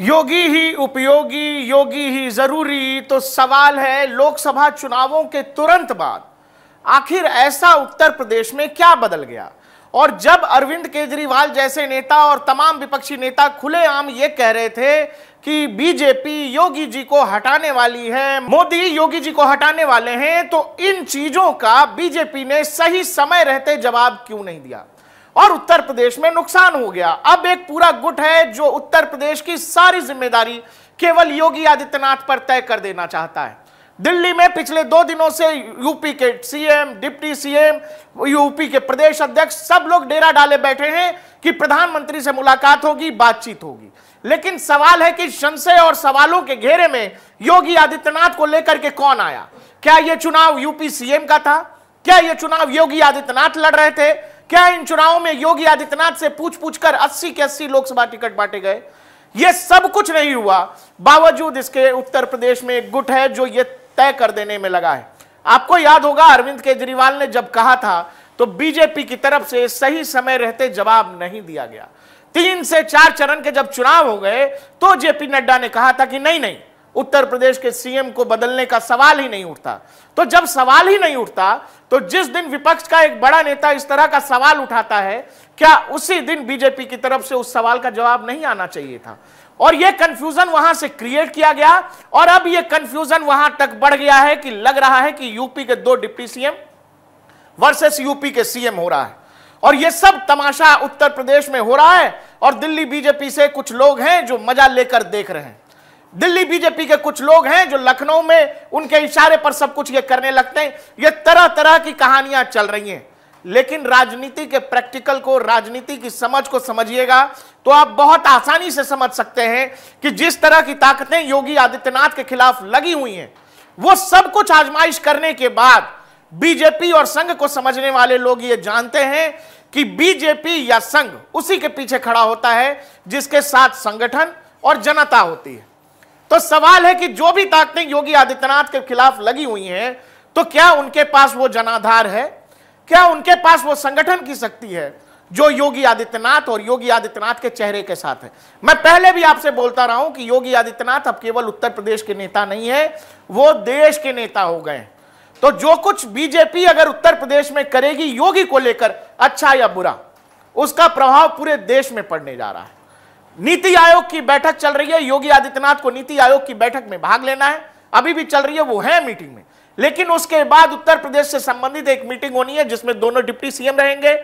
योगी ही उपयोगी योगी ही जरूरी तो सवाल है लोकसभा चुनावों के तुरंत बाद आखिर ऐसा उत्तर प्रदेश में क्या बदल गया और जब अरविंद केजरीवाल जैसे नेता और तमाम विपक्षी नेता खुलेआम ये कह रहे थे कि बीजेपी योगी जी को हटाने वाली है मोदी योगी जी को हटाने वाले हैं तो इन चीजों का बीजेपी ने सही समय रहते जवाब क्यों नहीं दिया और उत्तर प्रदेश में नुकसान हो गया अब एक पूरा गुट है जो उत्तर प्रदेश की सारी जिम्मेदारी केवल योगी आदित्यनाथ पर तय कर देना चाहता है दिल्ली में पिछले दो दिनों से यूपी के सीएम डिप्टी सीएम यूपी के प्रदेश अध्यक्ष सब लोग डेरा डाले बैठे हैं कि प्रधानमंत्री से मुलाकात होगी बातचीत होगी लेकिन सवाल है कि संशय और सवालों के घेरे में योगी आदित्यनाथ को लेकर के कौन आया क्या यह चुनाव यूपी सीएम का था क्या यह चुनाव योगी आदित्यनाथ लड़ रहे थे क्या इन चुनावों में योगी आदित्यनाथ से पूछ पूछ कर अस्सी के अस्सी लोकसभा टिकट बांटे गए यह सब कुछ नहीं हुआ बावजूद इसके उत्तर प्रदेश में एक गुट है जो ये तय कर देने में लगा है आपको याद होगा अरविंद केजरीवाल ने जब कहा था तो बीजेपी की तरफ से सही समय रहते जवाब नहीं दिया गया तीन से चार चरण के जब चुनाव हो गए तो जेपी नड्डा ने कहा था कि नहीं नहीं उत्तर प्रदेश के सीएम को बदलने का सवाल ही नहीं उठता तो जब सवाल ही नहीं उठता तो जिस दिन विपक्ष का एक बड़ा नेता इस तरह का सवाल उठाता है क्या उसी दिन बीजेपी की तरफ से उस सवाल का जवाब नहीं आना चाहिए था और यह कंफ्यूजन वहां से क्रिएट किया गया और अब यह कंफ्यूजन वहां तक बढ़ गया है कि लग रहा है कि यूपी के दो डिप्टी सीएम वर्सेस यूपी के सीएम हो रहा है और यह सब तमाशा उत्तर प्रदेश में हो रहा है और दिल्ली बीजेपी से कुछ लोग हैं जो मजा लेकर देख रहे हैं दिल्ली बीजेपी के कुछ लोग हैं जो लखनऊ में उनके इशारे पर सब कुछ ये करने लगते हैं ये तरह तरह की कहानियां चल रही हैं लेकिन राजनीति के प्रैक्टिकल को राजनीति की समझ को समझिएगा तो आप बहुत आसानी से समझ सकते हैं कि जिस तरह की ताकतें योगी आदित्यनाथ के खिलाफ लगी हुई हैं वो सब कुछ आजमाइश करने के बाद बीजेपी और संघ को समझने वाले लोग ये जानते हैं कि बीजेपी या संघ उसी के पीछे खड़ा होता है जिसके साथ संगठन और जनता होती है तो सवाल है कि जो भी ताकतें योगी आदित्यनाथ के खिलाफ लगी हुई हैं तो क्या उनके पास वो जनाधार है क्या उनके पास वो संगठन की शक्ति है जो योगी आदित्यनाथ और योगी आदित्यनाथ के चेहरे के साथ है मैं पहले भी आपसे बोलता रहा हूं कि योगी आदित्यनाथ अब केवल उत्तर प्रदेश के नेता नहीं है वो देश के नेता हो गए तो जो कुछ बीजेपी अगर उत्तर प्रदेश में करेगी योगी को लेकर अच्छा या बुरा उसका प्रभाव पूरे देश में पड़ने जा रहा है नीति आयोग की बैठक चल रही है योगी आदित्यनाथ को नीति आयोग की बैठक में भाग लेना है अभी भी चल रही है वो है मीटिंग में लेकिन उसके बाद उत्तर प्रदेश से संबंधित एक मीटिंग होनी है जिसमें दोनों डिप्टी सीएम रहेंगे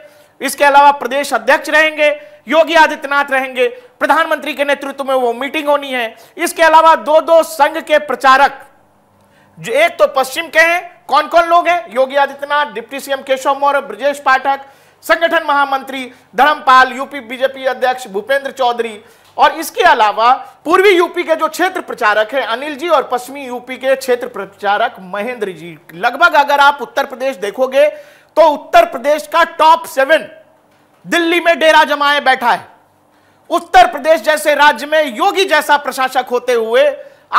इसके अलावा प्रदेश अध्यक्ष रहेंगे योगी आदित्यनाथ रहेंगे प्रधानमंत्री के नेतृत्व में वो मीटिंग होनी है इसके अलावा दो दो संघ के प्रचारक जो एक तो पश्चिम के हैं कौन कौन लोग हैं योगी आदित्यनाथ डिप्टी सीएम केशव मौर्य ब्रजेश पाठक संगठन महामंत्री धर्मपाल यूपी बीजेपी अध्यक्ष भूपेंद्र चौधरी और इसके अलावा पूर्वी यूपी के जो क्षेत्र प्रचारक हैं अनिल जी और पश्चिमी यूपी के क्षेत्र प्रचारक महेंद्र जी लगभग अगर आप उत्तर प्रदेश देखोगे तो उत्तर प्रदेश का टॉप सेवन दिल्ली में डेरा जमाए बैठा है उत्तर प्रदेश जैसे राज्य में योगी जैसा प्रशासक होते हुए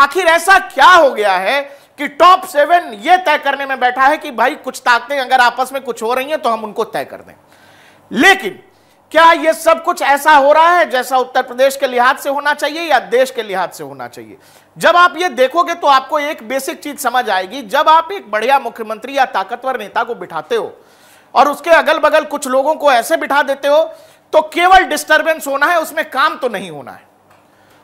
आखिर ऐसा क्या हो गया है कि टॉप सेवन ये तय करने में बैठा है कि भाई कुछ ताकतें अगर आपस में कुछ हो रही हैं तो हम उनको तय कर दें लेकिन क्या यह सब कुछ ऐसा हो रहा है जैसा उत्तर प्रदेश के लिहाज से होना चाहिए या देश के लिहाज से होना चाहिए जब आप ये देखोगे तो आपको एक बेसिक चीज समझ आएगी जब आप एक बढ़िया मुख्यमंत्री या ताकतवर नेता को बिठाते हो और उसके अगल बगल कुछ लोगों को ऐसे बिठा देते हो तो केवल डिस्टर्बेंस होना है उसमें काम तो नहीं होना है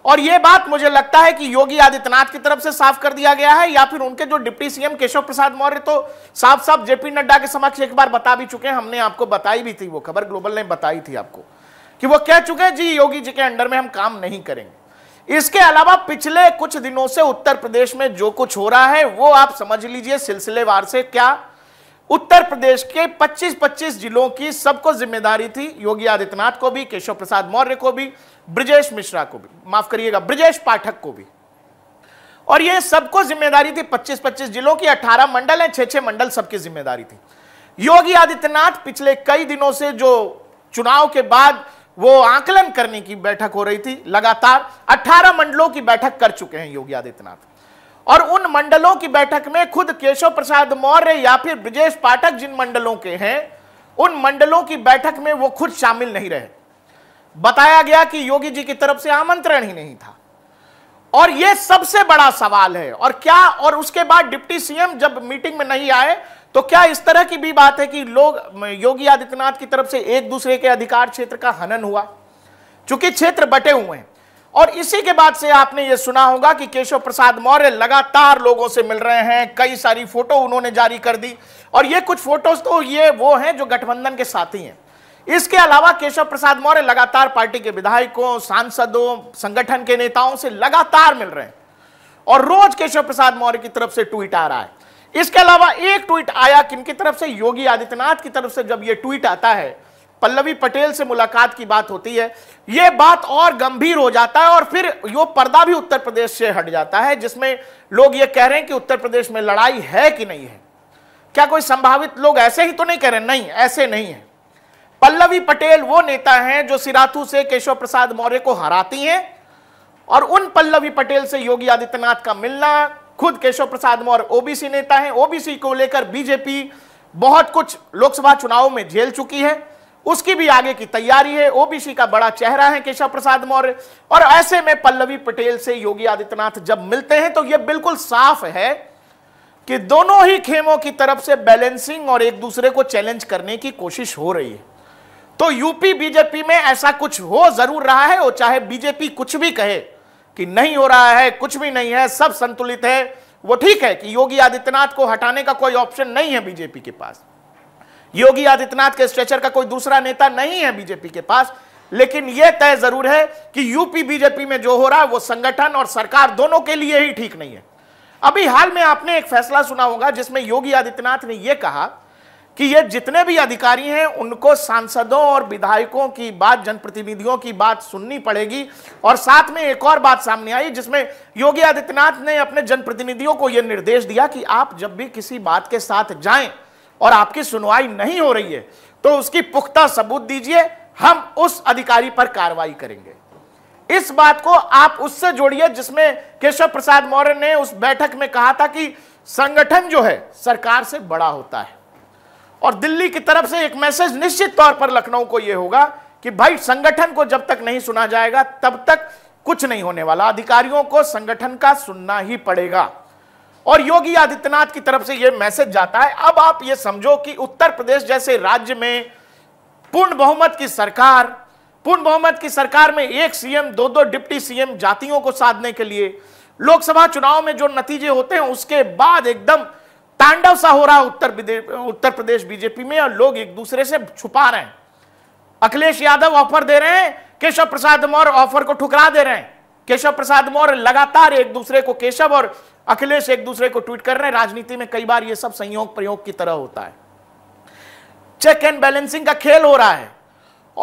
और यह बात मुझे लगता है कि योगी आदित्यनाथ की तरफ से साफ कर दिया गया है या फिर उनके जो डिप्टी सीएम केशव प्रसाद मौर्य तो साफ साफ जेपी नड्डा के समक्ष एक बार बता भी चुके हैं हमने आपको बताई भी थी वो खबर ग्लोबल ने बताई थी आपको कि वो कह चुके हैं जी योगी जी के अंडर में हम काम नहीं करेंगे इसके अलावा पिछले कुछ दिनों से उत्तर प्रदेश में जो कुछ हो रहा है वो आप समझ लीजिए सिलसिलेवार से क्या उत्तर प्रदेश के 25-25 जिलों की सबको जिम्मेदारी थी योगी आदित्यनाथ को भी केशव प्रसाद मौर्य को भी ब्रजेश मिश्रा को भी माफ करिएगा ब्रजेश पाठक को भी और ये सबको जिम्मेदारी थी 25-25 जिलों की 18 मंडल हैं छह छह मंडल सबकी जिम्मेदारी थी योगी आदित्यनाथ पिछले कई दिनों से जो चुनाव के बाद वो आकलन करने की बैठक हो रही थी लगातार 18 मंडलों की बैठक कर चुके हैं योगी आदित्यनाथ और उन मंडलों की बैठक में खुद केशव प्रसाद मौर्य या फिर ब्रजेश पाठक जिन मंडलों के हैं उन मंडलों की बैठक में वो खुद शामिल नहीं रहे बताया गया कि योगी जी की तरफ से आमंत्रण ही नहीं था और यह सबसे बड़ा सवाल है और क्या और उसके बाद डिप्टी सीएम जब मीटिंग में नहीं आए तो क्या इस तरह की भी बात है कि लोग योगी आदित्यनाथ की तरफ से एक दूसरे के अधिकार क्षेत्र का हनन हुआ चूंकि क्षेत्र बटे हुए हैं और इसी के बाद से आपने ये सुना होगा कि केशव प्रसाद मौर्य लगातार लोगों से मिल रहे हैं कई सारी फोटो उन्होंने जारी कर दी और ये कुछ फोटोज तो ये वो हैं जो गठबंधन के साथी हैं इसके अलावा केशव प्रसाद मौर्य लगातार पार्टी के विधायकों सांसदों संगठन के नेताओं से लगातार मिल रहे हैं और रोज केशव प्रसाद मौर्य की तरफ से ट्वीट आ रहा है इसके अलावा एक ट्वीट आया किन की तरफ से योगी आदित्यनाथ की तरफ से जब ये ट्वीट आता है पल्लवी पटेल से मुलाकात की बात होती है यह बात और गंभीर हो जाता है और फिर यो पर्दा भी उत्तर प्रदेश से हट जाता है जिसमें लोग यह कह रहे हैं कि उत्तर प्रदेश में लड़ाई है कि नहीं है क्या कोई संभावित लोग ऐसे ही तो नहीं कह रहे नहीं ऐसे नहीं है पल्लवी पटेल वो नेता हैं जो सिराथू से केशव प्रसाद मौर्य को हराती हैं और उन पल्लवी पटेल से योगी आदित्यनाथ का मिलना खुद केशव प्रसाद मौर्य ओबीसी नेता हैं ओबीसी को लेकर बीजेपी बहुत कुछ लोकसभा चुनाव में झेल चुकी है उसकी भी आगे की तैयारी है ओबीसी का बड़ा चेहरा है केशव प्रसाद मौर्य और ऐसे में पल्लवी पटेल से योगी आदित्यनाथ जब मिलते हैं तो यह बिल्कुल साफ है कि दोनों ही खेमों की तरफ से बैलेंसिंग और एक दूसरे को चैलेंज करने की कोशिश हो रही है तो यूपी बीजेपी में ऐसा कुछ हो जरूर रहा है और चाहे बीजेपी कुछ भी कहे कि नहीं हो रहा है कुछ भी नहीं है सब संतुलित है वो ठीक है कि योगी आदित्यनाथ को हटाने का कोई ऑप्शन नहीं है बीजेपी के पास योगी आदित्यनाथ के स्ट्रेचर का कोई दूसरा नेता नहीं है बीजेपी के पास लेकिन यह तय जरूर है कि यूपी बीजेपी में जो हो रहा है वो संगठन और सरकार दोनों के लिए ही ठीक नहीं है अभी हाल में आपने एक फैसला सुना होगा जिसमें योगी आदित्यनाथ ने यह कहा कि ये जितने भी अधिकारी हैं उनको सांसदों और विधायकों की बात जनप्रतिनिधियों की बात सुननी पड़ेगी और साथ में एक और बात सामने आई जिसमें योगी आदित्यनाथ ने अपने जनप्रतिनिधियों को यह निर्देश दिया कि आप जब भी किसी बात के साथ जाएं और आपकी सुनवाई नहीं हो रही है तो उसकी पुख्ता सबूत दीजिए हम उस अधिकारी पर कार्रवाई करेंगे इस बात को आप उससे जोड़िए जिसमें केशव प्रसाद मौर्य ने उस बैठक में कहा था कि संगठन जो है सरकार से बड़ा होता है और दिल्ली की तरफ से एक मैसेज निश्चित तौर पर लखनऊ को यह होगा कि भाई संगठन को जब तक नहीं सुना जाएगा तब तक कुछ नहीं होने वाला अधिकारियों को संगठन का सुनना ही पड़ेगा और योगी आदित्यनाथ की तरफ से यह मैसेज जाता है अब आप यह समझो कि उत्तर प्रदेश जैसे राज्य में पूर्ण बहुमत की सरकार पूर्ण बहुमत की सरकार में एक सीएम दो दो डिप्टी सीएम जातियों को साधने के लिए लोकसभा चुनाव में जो नतीजे होते हैं उसके बाद एकदम तांडव सा हो रहा उत्तर उत्तर प्रदेश बीजेपी में और लोग एक दूसरे से छुपा रहे हैं अखिलेश यादव ऑफर दे रहे हैं केशव प्रसाद मौर्य ऑफर को ठुकरा दे रहे हैं केशव प्रसाद मौर्य लगातार एक दूसरे को केशव और अखिलेश एक दूसरे को ट्वीट कर रहे हैं राजनीति में कई बार यह सब संयोग प्रयोग की तरह होता है चेक एंड बैलेंसिंग का खेल हो रहा है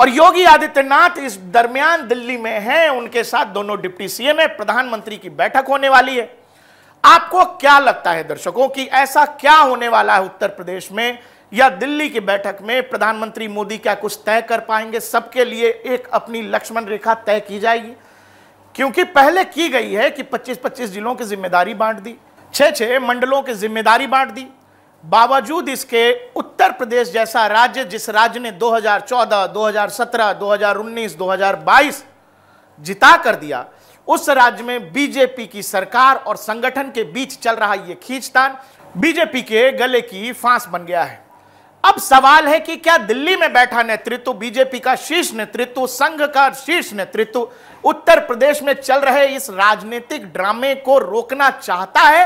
और योगी आदित्यनाथ इस दरमियान दिल्ली में हैं उनके साथ दोनों डिप्टी सीएम है प्रधानमंत्री की बैठक होने वाली है आपको क्या लगता है दर्शकों कि ऐसा क्या होने वाला है उत्तर प्रदेश में या दिल्ली की बैठक में प्रधानमंत्री मोदी क्या कुछ तय कर पाएंगे सबके लिए एक अपनी लक्ष्मण रेखा तय की जाएगी क्योंकि पहले की गई है कि 25-25 जिलों की जिम्मेदारी बांट दी छः छः मंडलों की जिम्मेदारी बांट दी बावजूद इसके उत्तर प्रदेश जैसा राज्य जिस राज्य ने 2014, 2017, 2019, 2022 जिता कर दिया उस राज्य में बीजेपी की सरकार और संगठन के बीच चल रहा यह खींचतान बीजेपी के गले की फांस बन गया है अब सवाल है कि क्या दिल्ली में बैठा नेतृत्व बीजेपी का शीर्ष नेतृत्व संघ का शीर्ष नेतृत्व उत्तर प्रदेश में चल रहे इस राजनीतिक ड्रामे को रोकना चाहता है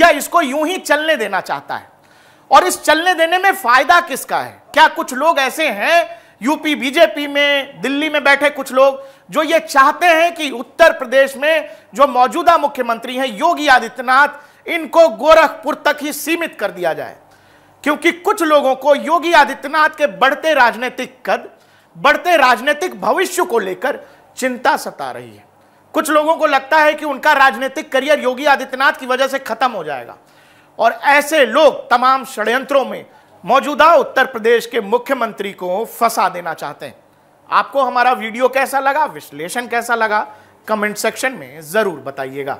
या इसको यूं ही चलने देना चाहता है और इस चलने देने में फायदा किसका है क्या कुछ लोग ऐसे हैं यूपी बीजेपी में दिल्ली में बैठे कुछ लोग जो ये चाहते हैं कि उत्तर प्रदेश में जो मौजूदा मुख्यमंत्री हैं योगी आदित्यनाथ इनको गोरखपुर तक ही सीमित कर दिया जाए क्योंकि कुछ लोगों को योगी आदित्यनाथ के बढ़ते राजनीतिक कद बढ़ते राजनीतिक भविष्य को लेकर चिंता सता रही है कुछ लोगों को लगता है कि उनका राजनीतिक करियर योगी आदित्यनाथ की वजह से खत्म हो जाएगा और ऐसे लोग तमाम षड्यंत्रों में मौजूदा उत्तर प्रदेश के मुख्यमंत्री को फंसा देना चाहते हैं आपको हमारा वीडियो कैसा लगा विश्लेषण कैसा लगा कमेंट सेक्शन में जरूर बताइएगा